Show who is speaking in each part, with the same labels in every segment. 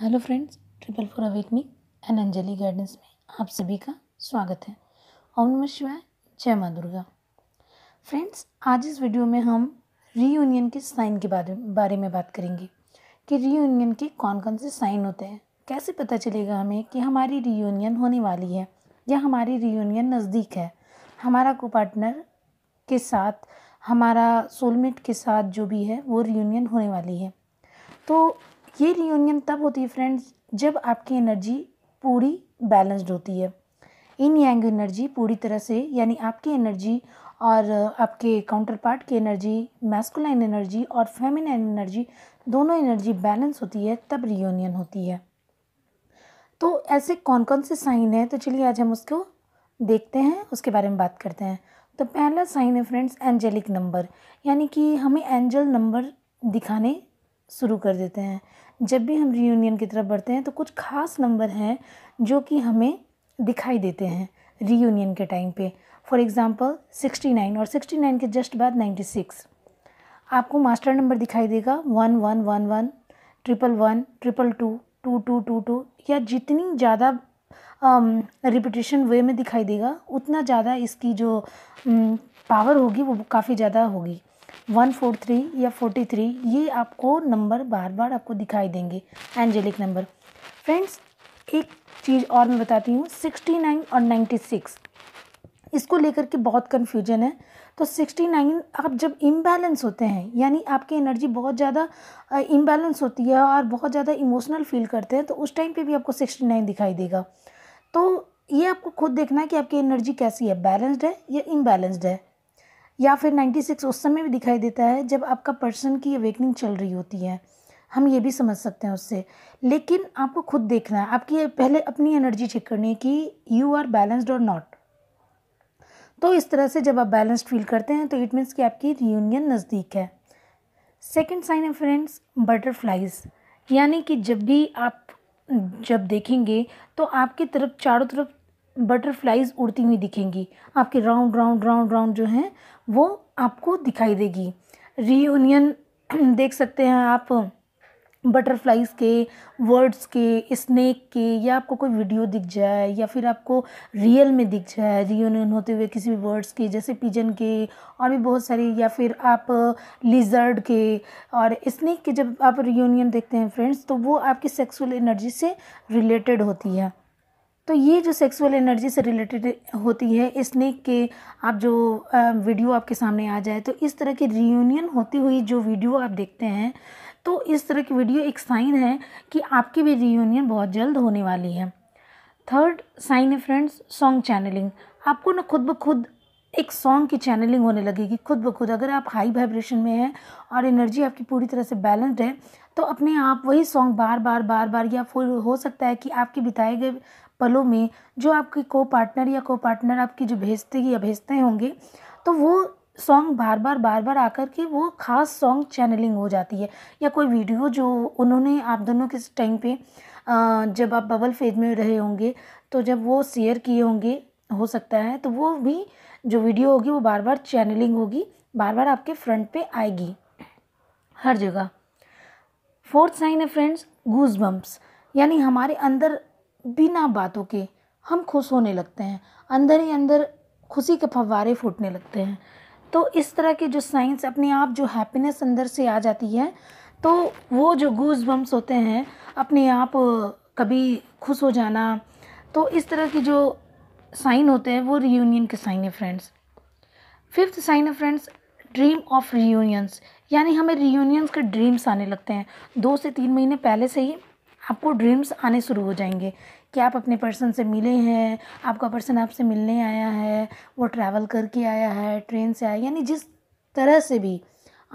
Speaker 1: hello friends triple four awake me and Anjali gardens में आप सभी का स्वागत है ओम नमः शिवाय जय माँ दुर्गा फ्रेंड्स आज इस वीडियो में हम रीयूनियन के साइन के बारे बारे में बात करेंगे कि रीयूनियन के कौन कौन से साइन होते हैं कैसे पता चलेगा हमें कि हमारी रीयूनियन होने वाली है या हमारी रीयूनियन नज़दीक है हमारा को पार्टनर के साथ हमारा सोलमेट के साथ जो भी है वो रीयूनियन होने वाली है तो ये रियूनियन तब होती है फ्रेंड्स जब आपकी एनर्जी पूरी बैलेंस्ड होती है इन यंग एनर्जी पूरी तरह से यानी आपकी एनर्जी और आपके काउंटर पार्ट की एनर्जी मैस्कुलाइन एनर्जी और फेमिनाइन एनर्जी दोनों एनर्जी बैलेंस होती है तब रियूनियन होती है तो ऐसे कौन कौन से साइन हैं तो चलिए आज हम उसको देखते हैं उसके बारे में बात करते हैं तो पहला साइन है फ्रेंड्स एंजेलिक नंबर यानी कि हमें एंजल नंबर दिखाने शुरू कर देते हैं जब भी हम रीयूनियन की तरफ बढ़ते हैं तो कुछ खास नंबर हैं जो कि हमें दिखाई देते हैं रीयूनियन के टाइम पे फॉर एग्ज़ाम्पल 69 और 69 के जस्ट बाद 96 आपको मास्टर नंबर दिखाई देगा one one one one triple one triple two two two two two या जितनी ज़्यादा रिपीटेशन um, वे में दिखाई देगा उतना ज़्यादा इसकी जो पावर um, होगी वो काफ़ी ज़्यादा होगी वन फोर थ्री या फोर्टी थ्री ये आपको नंबर बार बार आपको दिखाई देंगे एंजेलिक नंबर फ्रेंड्स एक चीज़ और मैं बताती हूँ सिक्सटी नाइन और नाइन्टी सिक्स इसको लेकर के बहुत कन्फ्यूजन है तो सिक्सटी नाइन आप जब इम्बैलेंस होते हैं यानी आपकी एनर्जी बहुत ज़्यादा इम्बैलेंस होती है और बहुत ज़्यादा इमोशनल फील करते हैं तो उस टाइम पे भी आपको सिक्सटी नाइन दिखाई देगा तो ये आपको खुद देखना है कि आपकी एनर्जी कैसी है बैलेंस्ड है या इम्बैलेंस्ड है या फिर 96 उस समय भी दिखाई देता है जब आपका पर्सन की अवेकनिंग चल रही होती है हम ये भी समझ सकते हैं उससे लेकिन आपको खुद देखना है आपकी पहले अपनी एनर्जी चेक करनी है कि यू आर बैलेंस्ड और नॉट तो इस तरह से जब आप बैलेंस्ड फील करते हैं तो इट मीन्स कि आपकी रियूनियन नज़दीक है सेकेंड साइन है फ्रेंड्स बटरफ्लाइज यानी कि जब भी आप जब देखेंगे तो आपकी तरफ चारों तरफ बटरफ्लाइज उड़ती हुई दिखेंगी आपके राउंड राउंड राउंड राउंड जो हैं वो आपको दिखाई देगी रीयूनियन देख सकते हैं आप बटरफ्लाइज के वर्ड्स के स्नेक के या आपको कोई वीडियो दिख जाए या फिर आपको रियल में दिख जाए रीयूनियन होते हुए किसी भी वर्ड्स के जैसे पिजन के और भी बहुत सारी या फिर आप लिजर्ड के और स्नेक के जब आप रीयूनियन देखते हैं फ्रेंड्स तो वो आपकी सेक्सुअल एनर्जी से रिलेटेड होती है तो ये जो सेक्सुअल एनर्जी से रिलेटेड होती है स्नेक के आप जो वीडियो आपके सामने आ जाए तो इस तरह की रियूनियन होती हुई जो वीडियो आप देखते हैं तो इस तरह की वीडियो एक साइन है कि आपकी भी रियूनियन बहुत जल्द होने वाली है थर्ड साइन है फ्रेंड्स सॉन्ग चैनलिंग आपको ना खुद ब खुद एक सॉन्ग की चैनलिंग होने लगेगी खुद ब खुद अगर आप हाई वाइब्रेशन में हैं और एनर्जी आपकी पूरी तरह से बैलेंस्ड है तो अपने आप वही सॉन्ग बार बार बार बार या फुल हो सकता है कि आपके बिताए गए पलों में जो आपकी को पार्टनर या को पार्टनर आपकी जो भेजते या भेजते होंगे तो वो सॉन्ग बार बार बार बार आकर के वो ख़ास सॉन्ग चैनलिंग हो जाती है या कोई वीडियो जो उन्होंने आप दोनों के टाइम पे जब आप बबल फेज में रहे होंगे तो जब वो शेयर किए होंगे हो सकता है तो वो भी जो वीडियो होगी वो बार बार चैनलिंग होगी बार बार आपके फ्रंट पे आएगी हर जगह फोर्थ साइन है फ्रेंड्स गूज बम्प्स यानी हमारे अंदर बिना बातों के हम खुश होने लगते हैं अंदर ही अंदर खुशी के फव्वारे फूटने लगते हैं तो इस तरह के जो साइंस अपने आप जो हैप्पीनेस अंदर से आ जाती है तो वो जो गूज बम्प्स होते हैं अपने आप कभी खुश हो जाना तो इस तरह के जो साइन होते हैं वो रियूनियन के साइन है फ्रेंड्स फिफ्थ साइन है फ्रेंड्स ड्रीम ऑफ रीयूनियंस यानी हमें रीयूनियंस के ड्रीम्स आने लगते हैं दो से तीन महीने पहले से ही आपको ड्रीम्स आने शुरू हो जाएंगे कि आप अपने पर्सन से मिले हैं आपका पर्सन आपसे मिलने आया है वो ट्रैवल करके आया है ट्रेन से आया यानी जिस तरह से भी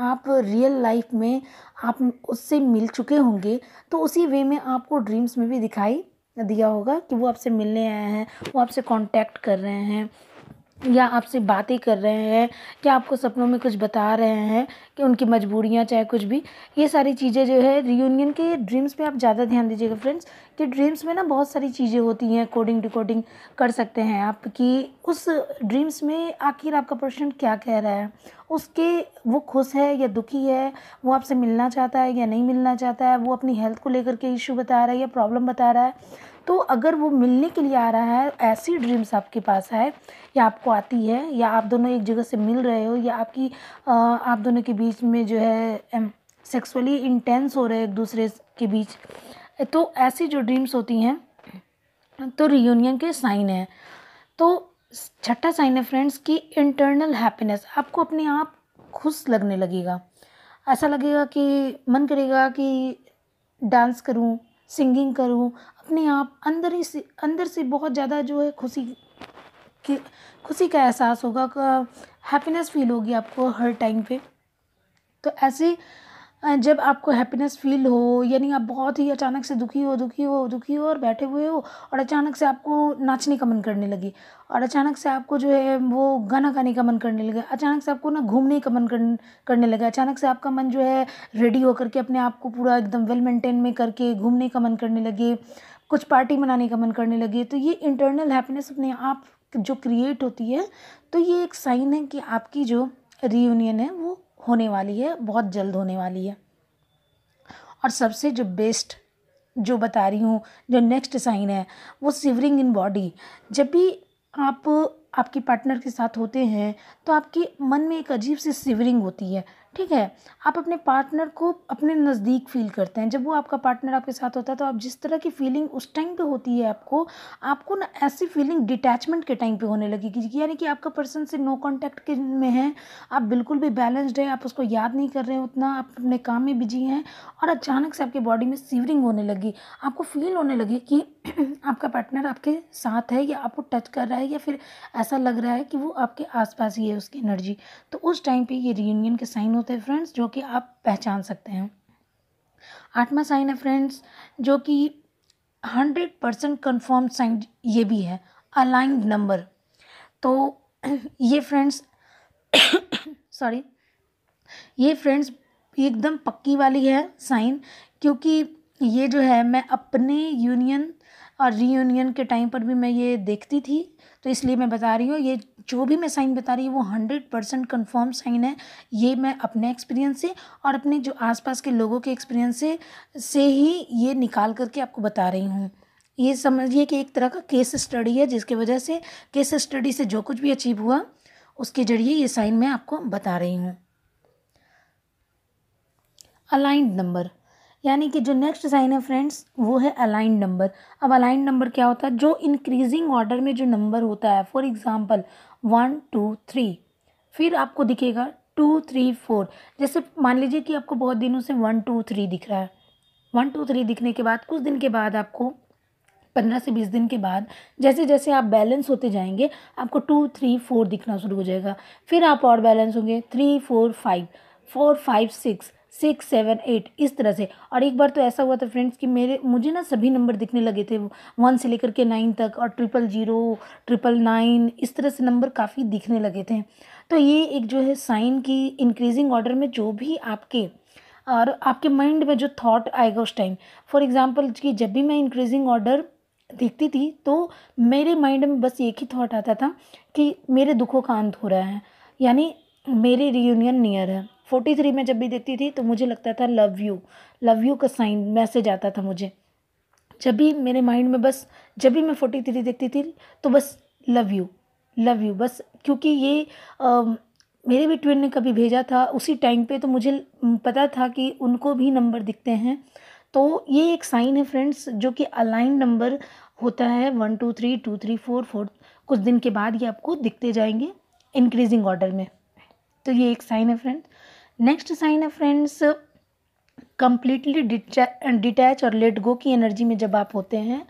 Speaker 1: आप रियल लाइफ में आप उससे मिल चुके होंगे तो उसी वे में आपको ड्रीम्स में भी दिखाई दिया होगा कि वो आपसे मिलने आए हैं वो आपसे कांटेक्ट कर रहे हैं या आपसे बातें कर रहे हैं या आपको सपनों में कुछ बता रहे हैं कि उनकी मजबूरियाँ चाहे कुछ भी ये सारी चीज़ें जो है रियूनियन के ड्रीम्स पे आप ज़्यादा ध्यान दीजिएगा फ्रेंड्स कि ड्रीम्स में ना बहुत सारी चीज़ें होती हैं कोडिंग डिकोडिंग कर सकते हैं आप कि उस ड्रीम्स में आखिर आपका पर्सन क्या कह रहा है उसके वो खुश है या दुखी है वो आपसे मिलना चाहता है या नहीं मिलना चाहता है वो अपनी हेल्थ को लेकर के इशू बता रहा है या प्रॉब्लम बता रहा है तो अगर वो मिलने के लिए आ रहा है ऐसी ड्रीम्स आपके पास आए या आपको आती है या आप दोनों एक जगह से मिल रहे हो या आपकी आप दोनों के बीच में जो है सेक्सुअली इंटेंस हो रहे हैं एक दूसरे के बीच तो ऐसी जो ड्रीम्स होती हैं तो रियूनियन के साइन है तो छठा साइन है फ्रेंड्स की इंटरनल हैप्पीनेस आपको अपने आप खुश लगने लगेगा ऐसा लगेगा कि मन करेगा कि डांस करूं सिंगिंग करूं अपने आप अंदर ही से अंदर से बहुत ज़्यादा जो है खुशी की खुशी का एहसास होगा हैप्पीनेस फील होगी आपको हर टाइम पे तो ऐसी जब आपको हैप्पीनेस फील हो यानी आप बहुत ही अचानक से दुखी हो दुखी हो दुखी हो और बैठे हुए हो और अचानक से आपको नाचने का मन करने लगे और अचानक से आपको जो है वो गाना गाने का मन करने लगे अचानक से आपको ना घूमने का मन करने लगा अचानक से आपका मन जो है रेडी होकर के अपने आप को पूरा एकदम वेल मेंटेन में करके घूमने का मन करने लगे कुछ पार्टी मनाने का मन करने लगे तो ये इंटरनल हैप्पीनेस अपने आप जो क्रिएट होती है तो ये एक साइन है कि आपकी जो रीयूनियन है वो होने वाली है बहुत जल्द होने वाली है और सबसे जो बेस्ट जो बता रही हूँ जो नेक्स्ट साइन है वो सिवरिंग इन बॉडी जब भी आप आपके पार्टनर के साथ होते हैं तो आपके मन में एक अजीब सी सिवरिंग होती है ठीक है आप अपने पार्टनर को अपने नज़दीक फील करते हैं जब वो आपका पार्टनर आपके साथ होता है तो आप जिस तरह की फीलिंग उस टाइम पे होती है आपको आपको ना ऐसी फीलिंग डिटैचमेंट के टाइम पे होने लगेगी यानी कि आपका पर्सन से नो कांटेक्ट में है आप बिल्कुल भी बैलेंस्ड है आप उसको याद नहीं कर रहे हैं उतना आप अपने काम में बिजी हैं और अचानक से आपकी बॉडी में सीवरिंग होने लगी आपको फील होने लगी कि आपका पार्टनर आपके साथ है या आपको टच कर रहा है या फिर ऐसा लग रहा है कि वो आपके आसपास ही है उसकी एनर्जी तो उस टाइम पे ये रीयूनियन के साइन हो होते हैं फ्रेंड्स जो कि आप पहचान सकते हैं आठवां साइन है फ्रेंड्स जो कि हंड्रेड परसेंट कन्फर्म साइन ये भी है अलाइंड नंबर तो ये फ्रेंड्स सॉरी ये फ्रेंड्स एकदम पक्की वाली है साइन क्योंकि ये जो है मैं अपने यूनियन और रीयूनियन के टाइम पर भी मैं ये देखती थी तो इसलिए मैं बता रही हूँ ये जो भी मैं साइन बता रही हूँ वो हंड्रेड परसेंट कन्फर्म साइन है ये मैं अपने एक्सपीरियंस से और अपने जो आसपास के लोगों के एक्सपीरियंस से से ही ये निकाल करके आपको बता रही हूँ ये समझिए कि एक तरह का केस स्टडी है जिसके वजह से केस स्टडी से जो कुछ भी अचीव हुआ उसके जरिए ये साइन मैं आपको बता रही हूँ अलाइंट नंबर यानी कि जो नेक्स्ट साइन है फ्रेंड्स वो है अलाइन नंबर अब अलाइन नंबर क्या होता है जो इंक्रीजिंग ऑर्डर में जो नंबर होता है for example one two three फिर आपको दिखेगा टू थ्री फोर जैसे मान लीजिए कि आपको बहुत दिनों से वन टू थ्री दिख रहा है वन टू थ्री दिखने के बाद कुछ दिन के बाद आपको पंद्रह से बीस दिन के बाद जैसे जैसे आप बैलेंस होते जाएंगे आपको टू थ्री फोर दिखना शुरू हो जाएगा फिर आप और बैलेंस होंगे three four five four five six six seven eight इस तरह से और एक बार तो ऐसा हुआ था फ्रेंड्स कि मेरे मुझे ना सभी नंबर दिखने लगे थे वन से लेकर के नाइन तक और ट्रिपल जीरो ट्रिपल नाइन इस तरह से नंबर काफ़ी दिखने लगे थे तो ये एक जो है साइन की इंक्रीजिंग ऑर्डर में जो भी आपके और आपके माइंड में जो थाट आएगा उस टाइम फॉर एग्ज़ाम्पल कि जब भी मैं इंक्रीजिंग ऑर्डर देखती थी तो मेरे माइंड में बस एक ही थाट आता था कि मेरे दुखों का अंत हो रहा है यानी मेरे रियूनियन नियर है फोर्टी थ्री में जब भी देखती थी तो मुझे लगता था लव यू लव यू का साइन मैसेज आता था मुझे जब भी मेरे माइंड में बस जब भी मैं फोर्टी थ्री देखती थी तो बस लव यू लव यू बस क्योंकि ये आ, मेरे भी ट्विन ने कभी भेजा था उसी टाइम पे तो मुझे पता था कि उनको भी नंबर दिखते हैं तो ये एक साइन है फ्रेंड्स जो कि अलाइन नंबर होता है one two three two three four four कुछ दिन के बाद ये आपको दिखते जाएंगे इंक्रीजिंग ऑर्डर में तो ये एक साइन है फ्रेंड्स नेक्स्ट साइन है फ्रेंड्स कंप्लीटली डिटैच और लेट गो की एनर्जी में जब आप होते हैं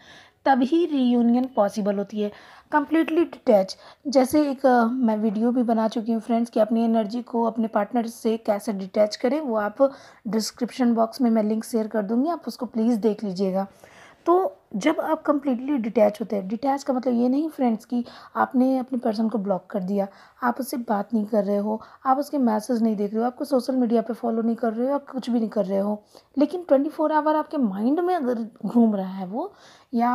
Speaker 1: तभी रीयूनियन पॉसिबल होती है कम्प्लीटली डिटैच जैसे एक मैं वीडियो भी बना चुकी हूँ फ्रेंड्स कि अपनी एनर्जी को अपने पार्टनर से कैसे डिटैच करें वो आप डिस्क्रिप्शन बॉक्स में मैं लिंक शेयर कर दूँगी आप उसको प्लीज़ देख लीजिएगा तो जब आप कम्प्लीटली डिटैच होते हैं डिटैच का मतलब ये नहीं फ्रेंड्स कि आपने अपने पर्सन को ब्लॉक कर दिया आप उससे बात नहीं कर रहे हो आप उसके मैसेज नहीं देख रहे हो आपको सोशल मीडिया पे फॉलो नहीं कर रहे हो आप कुछ भी नहीं कर रहे हो लेकिन ट्वेंटी फोर आवर आपके माइंड में अगर घूम रहा है वो या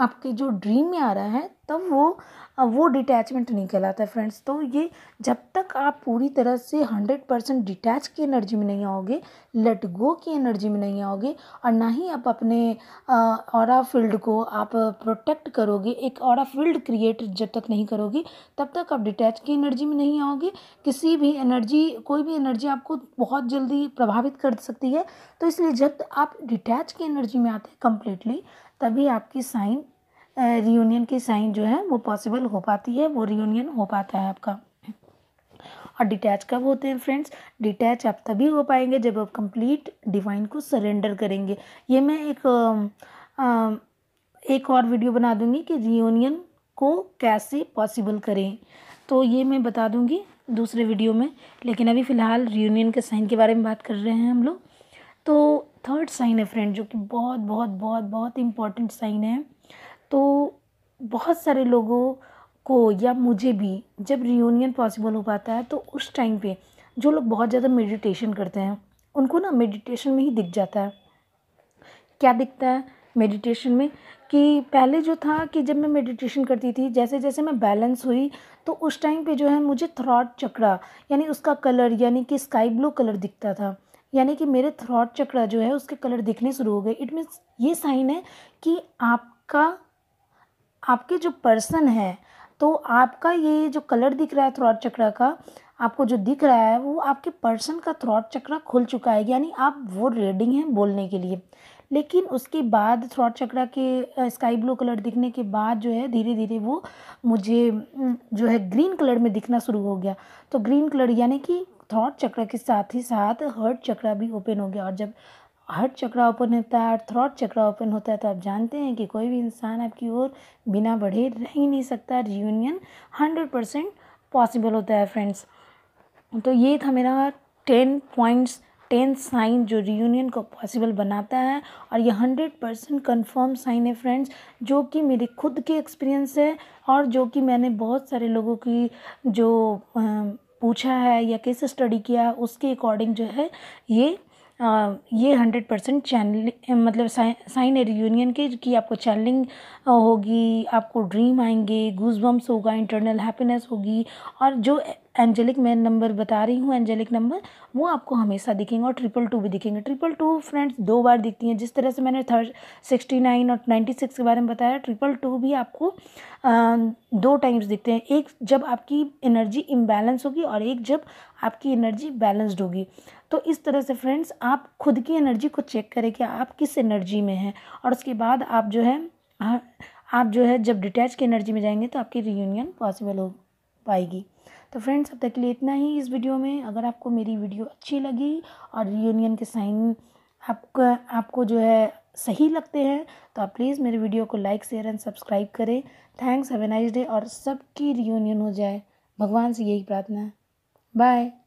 Speaker 1: आपके जो ड्रीम में आ रहा है तब वो वो डिटैचमेंट नहीं कहलाता है फ्रेंड्स तो ये जब तक आप पूरी तरह से हंड्रेड परसेंट डिटैच की एनर्जी में नहीं आओगे लेट गो की एनर्जी में नहीं आओगे और ना ही आप अपने और फील्ड को आप प्रोटेक्ट करोगे एक और फील्ड क्रिएट जब तक नहीं करोगे तब तक आप डिटैच की एनर्जी में नहीं आओगे किसी भी एनर्जी कोई भी एनर्जी आपको बहुत जल्दी प्रभावित कर सकती है तो इसलिए जब आप डिटैच की एनर्जी में आते हैं कम्प्लीटली तभी आपकी साइन रियूनियन की साइन जो है वो पॉसिबल हो पाती है वो रियूनियन हो पाता है आपका और डिटैच कब होते हैं फ्रेंड्स डिटैच आप तभी हो पाएंगे जब आप कंप्लीट डिवाइन को सरेंडर करेंगे ये मैं एक आ, एक और वीडियो बना दूंगी कि रियूनियन को कैसे पॉसिबल करें तो ये मैं बता दूंगी दूसरे वीडियो में लेकिन अभी फ़िलहाल रियूनियन के साइन के बारे में बात कर रहे हैं हम लोग तो थर्ड साइन है फ्रेंड जो कि बहुत बहुत बहुत बहुत इम्पॉर्टेंट साइन है तो बहुत सारे लोगों को या मुझे भी जब रियूनियन पॉसिबल हो पाता है तो उस टाइम पे जो लोग बहुत ज़्यादा मेडिटेशन करते हैं उनको ना मेडिटेशन में ही दिख जाता है क्या दिखता है मेडिटेशन में कि पहले जो था कि जब मैं मेडिटेशन करती थी जैसे जैसे मैं बैलेंस हुई तो उस टाइम पे जो है मुझे थ्रॉट चक्रा यानी उसका कलर यानी कि स्काई ब्लू कलर दिखता था यानी कि मेरे थ्रॉट चक्रा जो है उसके कलर दिखने शुरू हो गए इट मीन्स ये साइन है कि आपका आपके जो पर्सन है तो आपका ये जो कलर दिख रहा है थ्रॉट चक्र का आपको जो दिख रहा है वो आपके पर्सन का थ्रॉट चक्र खुल चुका है यानी आप वो रेडिंग हैं बोलने के लिए लेकिन उसके बाद थ्रॉट चक्रा के स्काई ब्लू कलर दिखने के बाद जो है धीरे धीरे वो मुझे जो है ग्रीन कलर में दिखना शुरू हो गया तो ग्रीन कलर यानी कि थ्रॉट चक्र के साथ ही साथ हर्ट चक्र भी ओपन हो गया और जब हार्ट चक्रा ओपन होता है और थ्रॉट चक्रा ओपन होता है तो आप जानते हैं कि कोई भी इंसान आपकी ओर बिना बढ़े रह ही नहीं सकता रियूनियन हंड्रेड परसेंट पॉसिबल होता है फ्रेंड्स तो ये था मेरा टेन पॉइंट्स टेन साइन जो रियूनियन को पॉसिबल बनाता है और ये हंड्रेड परसेंट कन्फर्म साइन है फ्रेंड्स जो कि मेरे खुद के एक्सपीरियंस है और जो कि मैंने बहुत सारे लोगों की जो पूछा है या कैसे स्टडी किया उसके अकॉर्डिंग जो है ये ये हंड्रेड परसेंट चैनल मतलब साइन ए रियूनियन के कि आपको चैनलिंग होगी आपको ड्रीम आएंगे गूजबम्स होगा इंटरनल हैप्पीनेस होगी और जो एंजेलिक मैं नंबर बता रही हूँ एंजेलिक नंबर वो आपको हमेशा दिखेंगे और ट्रिपल टू भी दिखेंगे ट्रिपल टू फ्रेंड्स दो बार दिखती हैं जिस तरह से मैंने थर्ड सिक्सटी नाइन और नाइन्टी सिक्स के बारे में बताया ट्रिपल टू भी आपको आ, दो टाइम्स दिखते हैं एक जब आपकी एनर्जी इम्बैलेंस होगी और एक जब आपकी एनर्जी बैलेंस्ड होगी तो इस तरह से फ्रेंड्स आप खुद की एनर्जी को चेक करें कि आप किस एनर्जी में हैं और उसके बाद आप जो है आप जो है जब डिटैच की एनर्जी में जाएंगे तो आपकी रीयूनियन पॉसिबल हो पाएगी तो फ्रेंड्स अब तक के लिए इतना ही इस वीडियो में अगर आपको मेरी वीडियो अच्छी लगी और रीयूनियन के साइन आपका आपको जो है सही लगते हैं तो आप प्लीज़ मेरे वीडियो को लाइक शेयर एंड सब्सक्राइब करें थैंक्स हैवे नाइस डे और सबकी रियूनियन हो जाए भगवान से यही प्रार्थना है बाय